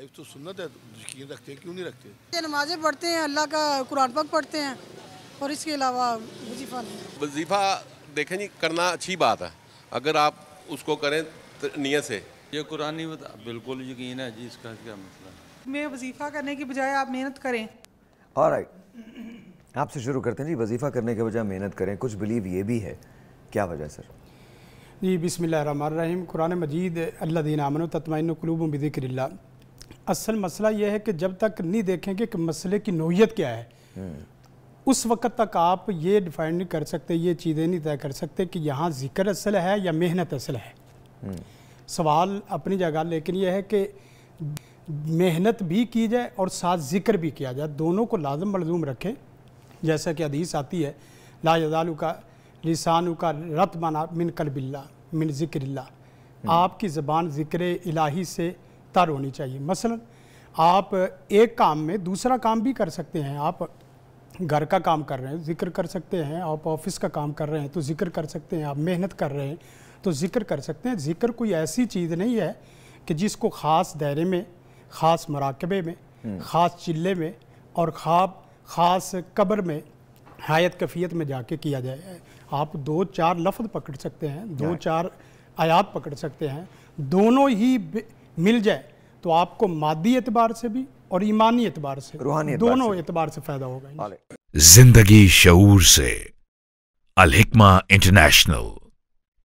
Life तो सुन्नत है यकीन रखते हैं क्यों नहीं रखते नमाजें पढ़ते हैं अल्लाह का कुरान पक पढ़ते हैं और इसके अलावा वजीफा वजीफा देखें जी करना अच्छी बात है अगर आप उसको करें तो नीयत से ये कुरान नहीं बता बिल्कुल यकीन है जी इसका क्या मसला मतलब मैं वजीफा करने की बजाय आप मेहनत करें और आपसे शुरू करते हैं जी वजीफा करने के बजाय मेहनत करें कुछ बिलीव ये भी है क्या वजह सर जी बिसमीम कुरान मजीद अल्लादीन आमन तत्मिन कलूब बिदिक्र असल मसला यह है कि जब तक नहीं देखेंगे कि मसले की नोयत क्या है उस वक्त तक आप ये डिफाइन नहीं कर सकते ये चीज़ें नहीं तय कर सकते कि यहाँ जिक्र असल है या मेहनत असल है सवाल अपनी जगह लेकिन यह है कि मेहनत भी की जाए और साथ जिक्र भी किया जाए दोनों को लाजम मलजूम रखें जैसा कि अदीस आती है लाजालू का लिसानु का रत माना मिन कलबिल्ला मिन ज़िक्रिल्ला हम्म। आपकी ज़बान ज़िक्र इलाही से तार होनी चाहिए मसलन आप एक काम में दूसरा काम भी कर सकते हैं आप घर का काम कर रहे हैं जिक्र कर सकते हैं आप ऑफिस का काम कर रहे हैं तो जिक्र कर सकते हैं आप मेहनत कर रहे हैं तो जिक्र कर सकते हैं जिक्र कोई ऐसी चीज़ नहीं है कि जिसको ख़ास दायरे में ख़ास मराकबे में हम्म। ख़ास चिल्ले में और ख़ाब ख़ास कब्र में हायत कफ़ियत में जाके किया जाए आप दो चार लफ्ज़ पकड़ सकते हैं दो चार आयात पकड़ सकते हैं दोनों ही मिल जाए तो आपको मादी एतबार से भी और ईमानी एतबार से रूहानी दोनों एतबार से फायदा होगा जिंदगी शूर से अलहिकमा इंटरनेशनल